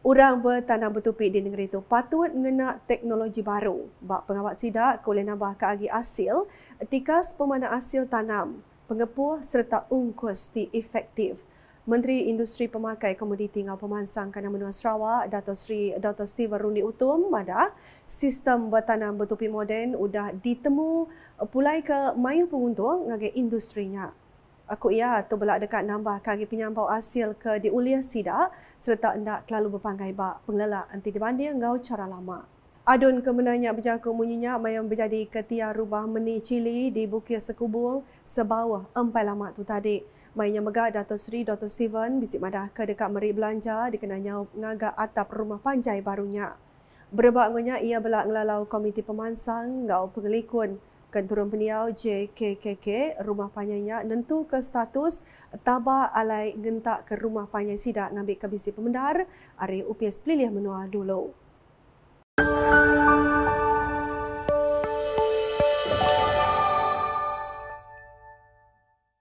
Orang bertanam bertupik di negeri itu patut mengena teknologi baru. Bapak pengawat sidak boleh nambah ke agi asil, tikas pemana asil tanam, pengepuh serta ungkus ti efektif. Menteri Industri Pemakai Komoditi Ngau Pemansang Kanan Menua Sarawak, Dato' Sri Dr. Steve Rundi Utum, pada sistem bertanam bertupi moden sudah ditemu pulai ke mayu penguntung dengan Industri industri aku ia atau belak dekat nambah kaki penyampau hasil ke diulia sida serta hendak kelalu berpanggai bak pengelak anti dibanding ngau cara lama. Adun ke menanya berjangka munyinya mayang berjadi ketia rubah meni cili di bukit sekubung sebawah empai lama tu tadi. Mayang mega Dato' Sri Dr. Steven bisik madah ke dekat meri belanja dikenanya ngaga atap rumah panjai barunya. Berebak ngonya ia belak ngelalau komiti pemansang ngau pengelikun Kenturun beliau JKKK Rumah Panyanya nentu ke status taba alai ngentak ke Rumah Panyanya Sida ngambil kebisi bisi pemendar are upias pilih menua dulu.